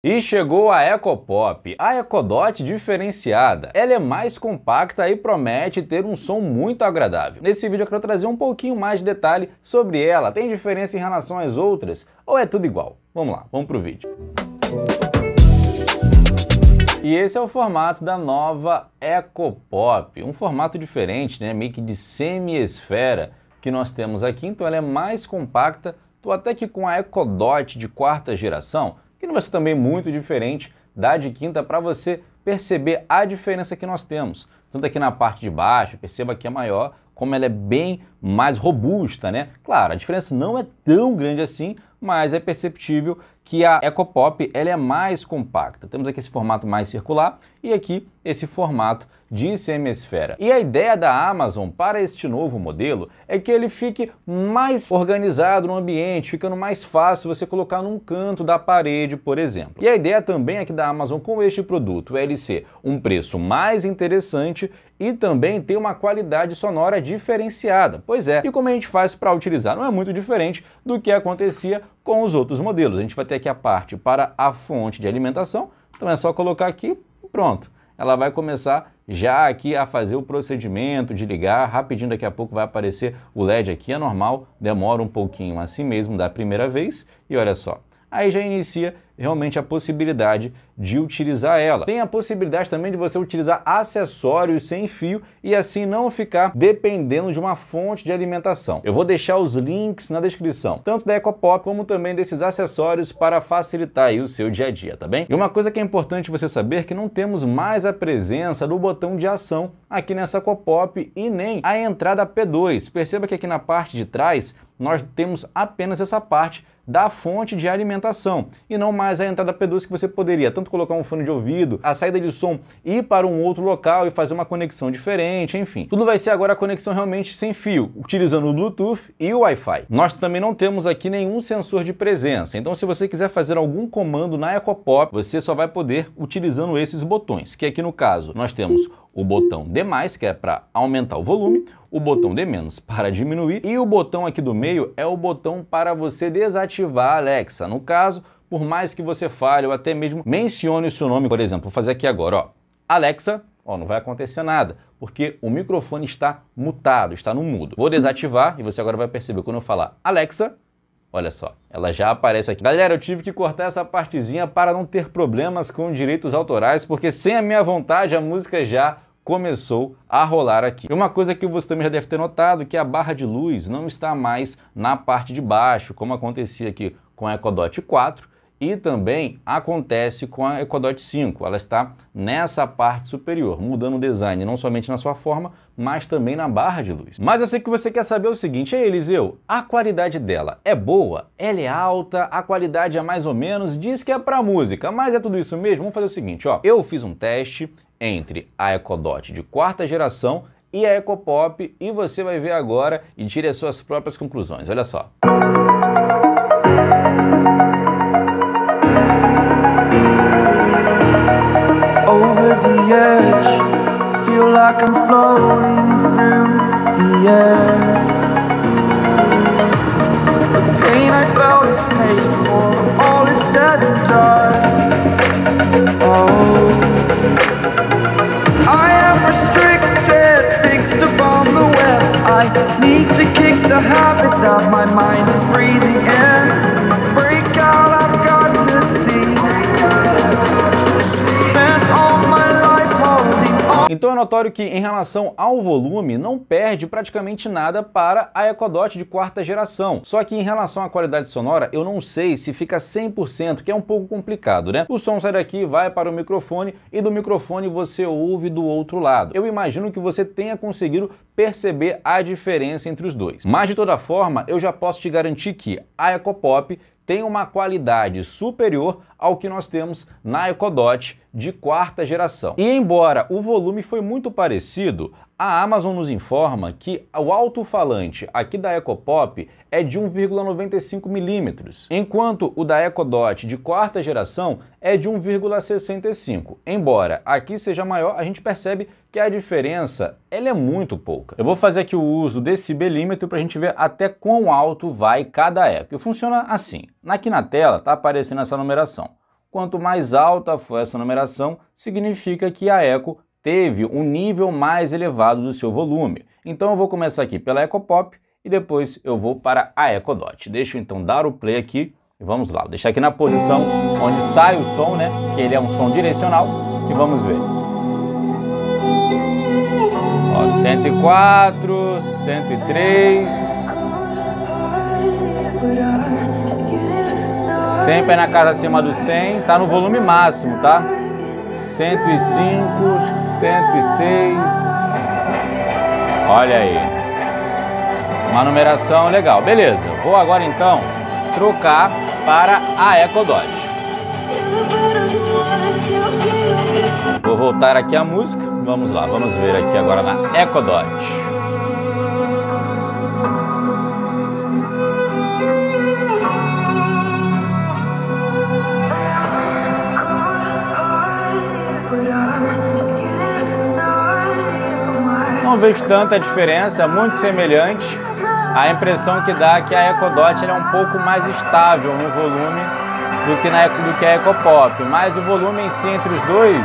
E chegou a Ecopop, a Ecodot diferenciada. Ela é mais compacta e promete ter um som muito agradável. Nesse vídeo eu quero trazer um pouquinho mais de detalhe sobre ela. Tem diferença em relação às outras? Ou é tudo igual? Vamos lá, vamos pro vídeo. E esse é o formato da nova Ecopop, um formato diferente, né? meio que de semi-esfera que nós temos aqui, então ela é mais compacta, tô até que com a Ecodot de quarta geração, que não vai ser também muito diferente da de quinta para você perceber a diferença que nós temos. Tanto aqui na parte de baixo, perceba que é maior, como ela é bem mais robusta, né? Claro, a diferença não é tão grande assim, mas é perceptível que a Ecopop ela é mais compacta. Temos aqui esse formato mais circular e aqui esse formato de semiesfera. E a ideia da Amazon para este novo modelo é que ele fique mais organizado no ambiente, ficando mais fácil você colocar num canto da parede, por exemplo. E a ideia também aqui é da Amazon com este produto é ele ser um preço mais interessante e também ter uma qualidade sonora diferenciada. Pois é, e como a gente faz para utilizar? Não é muito diferente do que acontecia com os outros modelos. A gente vai ter aqui a parte para a fonte de alimentação, então é só colocar aqui e pronto. Ela vai começar já aqui a fazer o procedimento de ligar, rapidinho daqui a pouco vai aparecer o LED aqui, é normal, demora um pouquinho assim mesmo da primeira vez e olha só, aí já inicia realmente a possibilidade de utilizar ela. Tem a possibilidade também de você utilizar acessórios sem fio e assim não ficar dependendo de uma fonte de alimentação. Eu vou deixar os links na descrição, tanto da Ecopop como também desses acessórios para facilitar o seu dia a dia, tá bem? E uma coisa que é importante você saber é que não temos mais a presença do botão de ação aqui nessa Ecopop e nem a entrada P2. Perceba que aqui na parte de trás nós temos apenas essa parte da fonte de alimentação e não mais a entrada P2 que você poderia tanto colocar um fone de ouvido, a saída de som ir para um outro local e fazer uma conexão diferente, enfim. Tudo vai ser agora a conexão realmente sem fio, utilizando o Bluetooth e o Wi-Fi. Nós também não temos aqui nenhum sensor de presença, então se você quiser fazer algum comando na EcoPop, você só vai poder utilizando esses botões, que aqui no caso nós temos o botão D+, que é para aumentar o volume, o botão D- para diminuir e o botão aqui do meio é o botão para você desativar ativar a Alexa. No caso, por mais que você fale ou até mesmo mencione o seu nome, por exemplo, vou fazer aqui agora, ó. Alexa, ó, não vai acontecer nada, porque o microfone está mutado, está no mudo. Vou desativar e você agora vai perceber quando eu falar Alexa, Olha só, ela já aparece aqui. Galera, eu tive que cortar essa partezinha para não ter problemas com direitos autorais, porque sem a minha vontade a música já começou a rolar aqui. E uma coisa que você também já deve ter notado que a barra de luz não está mais na parte de baixo, como acontecia aqui com a Ecodot 4, e também acontece com a Ecodot 5. Ela está nessa parte superior, mudando o design não somente na sua forma, mas também na barra de luz. Mas eu sei que você quer saber o seguinte, é Eliseu, a qualidade dela é boa? Ela é alta? A qualidade é mais ou menos? Diz que é para música, mas é tudo isso mesmo? Vamos fazer o seguinte, ó. Eu fiz um teste, entre a EcoDot de quarta geração e a EcoPop e você vai ver agora e tire as suas próprias conclusões. Olha só. all is said and done. Oh. que, em relação ao volume, não perde praticamente nada para a Ecodot de quarta geração. Só que em relação à qualidade sonora, eu não sei se fica 100%, que é um pouco complicado, né? O som sai daqui, vai para o microfone e do microfone você ouve do outro lado. Eu imagino que você tenha conseguido perceber a diferença entre os dois. Mas de toda forma, eu já posso te garantir que a Ecopop tem uma qualidade superior ao que nós temos na Ecodot de quarta geração. E embora o volume foi muito parecido, a Amazon nos informa que o alto-falante aqui da EcoPop é de 1,95 milímetros, enquanto o da EcoDot de quarta geração é de 1,65. Embora aqui seja maior, a gente percebe que a diferença ela é muito pouca. Eu vou fazer aqui o uso desse belímetro para a gente ver até quão alto vai cada eco. E funciona assim. Aqui na tela está aparecendo essa numeração. Quanto mais alta for essa numeração, significa que a eco teve um nível mais elevado do seu volume. Então eu vou começar aqui pela Ecopop e depois eu vou para a Ecodot. Deixa eu então dar o play aqui e vamos lá. Vou deixar aqui na posição onde sai o som, né? Que ele é um som direcional e vamos ver. Ó, 104, 103. Sempre é na casa acima do 100, tá no volume máximo, tá? 105, 106. Olha aí. Uma numeração legal. Beleza. Vou agora então trocar para a Ecodot. Vou voltar aqui a música. Vamos lá, vamos ver aqui agora na Ecodot. não vejo tanta diferença, muito semelhante. A impressão que dá é que a Ecodot é um pouco mais estável no volume do que, na, do que a Ecopop, mas o volume em si entre os dois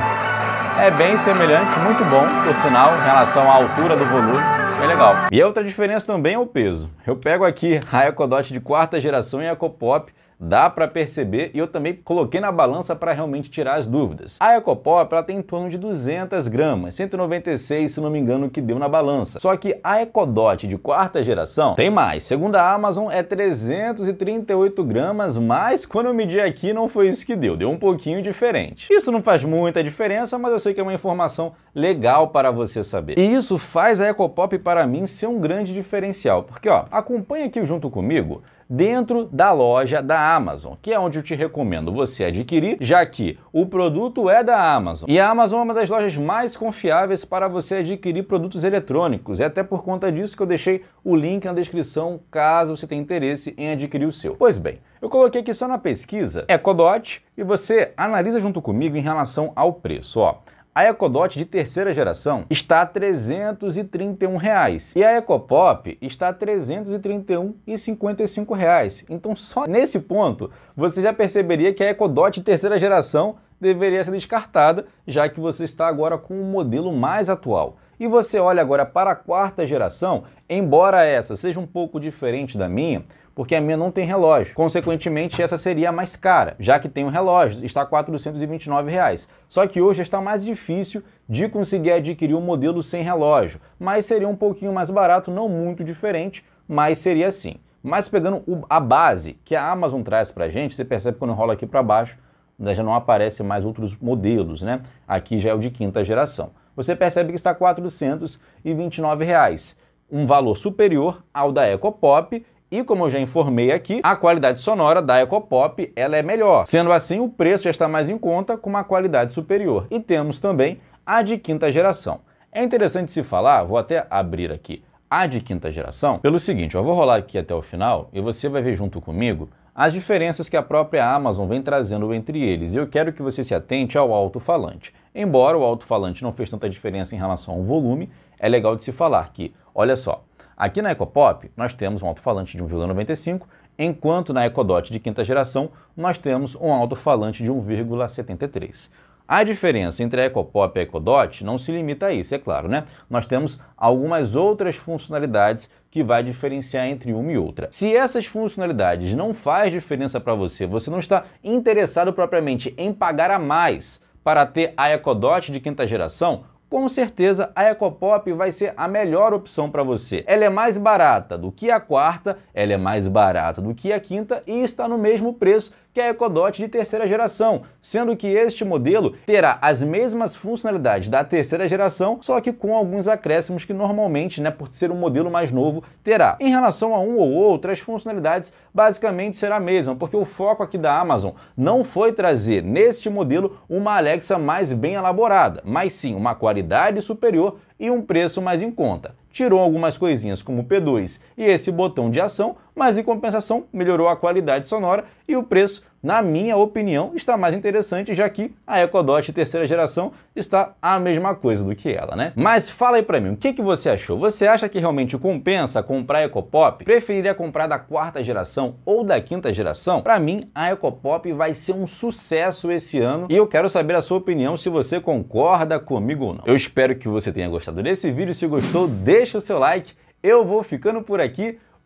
é bem semelhante, muito bom, por sinal, em relação à altura do volume. É legal. E a outra diferença também é o peso. Eu pego aqui a Ecodot de quarta geração e a Ecopop Dá para perceber e eu também coloquei na balança para realmente tirar as dúvidas. A Ecopop ela tem em torno de 200 gramas, 196 se não me engano que deu na balança. Só que a Ecodot de quarta geração tem mais. Segundo a Amazon é 338 gramas, mas quando eu medi aqui não foi isso que deu, deu um pouquinho diferente. Isso não faz muita diferença, mas eu sei que é uma informação legal para você saber. E isso faz a Ecopop para mim ser um grande diferencial, porque ó, acompanha aqui junto comigo dentro da loja da Amazon, que é onde eu te recomendo você adquirir, já que o produto é da Amazon. E a Amazon é uma das lojas mais confiáveis para você adquirir produtos eletrônicos. É até por conta disso que eu deixei o link na descrição caso você tenha interesse em adquirir o seu. Pois bem, eu coloquei aqui só na pesquisa Ecodot e você analisa junto comigo em relação ao preço. Ó. A Ecodot de terceira geração está a R$ 331 reais, e a Ecopop está a 331,55. Reais. Então só nesse ponto você já perceberia que a Ecodot de terceira geração deveria ser descartada, já que você está agora com o modelo mais atual. E você olha agora para a quarta geração, embora essa seja um pouco diferente da minha, porque a minha não tem relógio. Consequentemente, essa seria a mais cara, já que tem um relógio, está R$ 429. Reais. Só que hoje está mais difícil de conseguir adquirir um modelo sem relógio, mas seria um pouquinho mais barato, não muito diferente, mas seria assim. Mas pegando a base que a Amazon traz para a gente, você percebe quando rola aqui para baixo, né, já não aparece mais outros modelos, né? Aqui já é o de quinta geração. Você percebe que está R$ 429, reais, um valor superior ao da EcoPop e como eu já informei aqui, a qualidade sonora da Ecopop ela é melhor. Sendo assim, o preço já está mais em conta com uma qualidade superior. E temos também a de quinta geração. É interessante se falar, vou até abrir aqui, a de quinta geração, pelo seguinte, eu vou rolar aqui até o final e você vai ver junto comigo as diferenças que a própria Amazon vem trazendo entre eles, e eu quero que você se atente ao alto-falante. Embora o alto-falante não fez tanta diferença em relação ao volume, é legal de se falar que, olha só, Aqui na Ecopop, nós temos um alto-falante de 1,95, enquanto na Ecodot de quinta geração, nós temos um alto-falante de 1,73. A diferença entre a Ecopop e a Ecodot não se limita a isso, é claro, né? Nós temos algumas outras funcionalidades que vai diferenciar entre uma e outra. Se essas funcionalidades não faz diferença para você, você não está interessado propriamente em pagar a mais para ter a Ecodot de quinta geração, com certeza a Ecopop vai ser a melhor opção para você. Ela é mais barata do que a quarta, ela é mais barata do que a quinta e está no mesmo preço que é a Ecodot de terceira geração, sendo que este modelo terá as mesmas funcionalidades da terceira geração, só que com alguns acréscimos que normalmente, né, por ser um modelo mais novo, terá. Em relação a um ou outro, as funcionalidades basicamente será a mesma, porque o foco aqui da Amazon não foi trazer neste modelo uma Alexa mais bem elaborada, mas sim uma qualidade superior e um preço mais em conta. Tirou algumas coisinhas como o P2 e esse botão de ação, mas em compensação melhorou a qualidade sonora e o preço, na minha opinião, está mais interessante, já que a Echo Dot terceira geração está a mesma coisa do que ela, né? Mas fala aí pra mim, o que, que você achou? Você acha que realmente compensa comprar a Echo Pop? Preferiria comprar da quarta geração ou da quinta geração? Para mim, a Echo Pop vai ser um sucesso esse ano e eu quero saber a sua opinião se você concorda comigo ou não. Eu espero que você tenha gostado desse vídeo. Se gostou, deixa o seu like. Eu vou ficando por aqui.